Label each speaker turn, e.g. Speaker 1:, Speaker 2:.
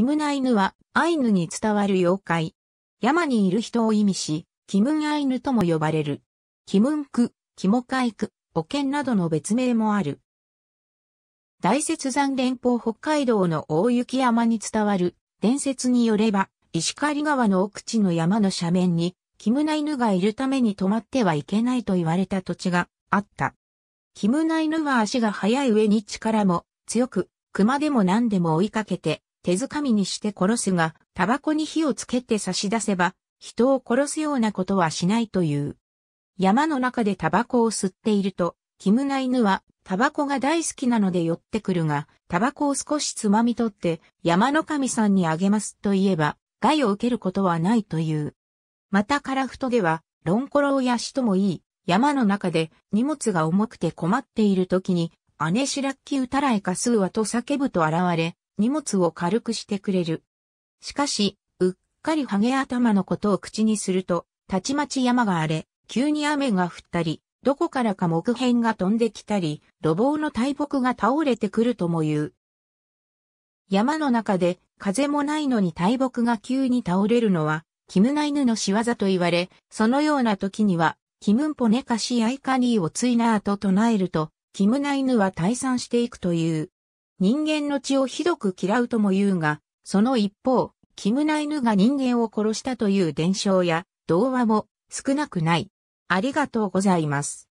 Speaker 1: キムナイヌはアイヌに伝わる妖怪。山にいる人を意味し、キムンアイヌとも呼ばれる。キムンク、キモカイク、オケンなどの別名もある。大雪山連峰北海道の大雪山に伝わる伝説によれば、石狩川の奥地の山の斜面に、キムナイヌがいるために止まってはいけないと言われた土地があった。キムナイヌは足が速い上に力も強く、熊でも何でも追いかけて手づかみにして殺すが、タバコに火をつけて差し出せば、人を殺すようなことはしないという。山の中でタバコを吸っていると、キムナイヌはタバコが大好きなので寄ってくるが、タバコを少しつまみ取って山の神さんにあげますと言えば、害を受けることはないという。またカラフトでは、ロンコロウやシともいい、山の中で荷物が重くて困っている時に、姉シラッキウタライカスーワと叫ぶと現れ、荷物を軽くしてくれる。しかし、うっかりハゲ頭のことを口にすると、たちまち山が荒れ、急に雨が降ったり、どこからか木片が飛んできたり、路傍の大木が倒れてくるとも言う。山の中で風もないのに大木が急に倒れるのは、キムナイヌの仕業と言われ、そのような時には、キムンポネカシアイカニーをついなぁと唱えると、キムナイヌは退散していくという。人間の血をひどく嫌うとも言うが、その一方、キムナイヌが人間を殺したという伝承や、童話も少なくない。ありがとうございます。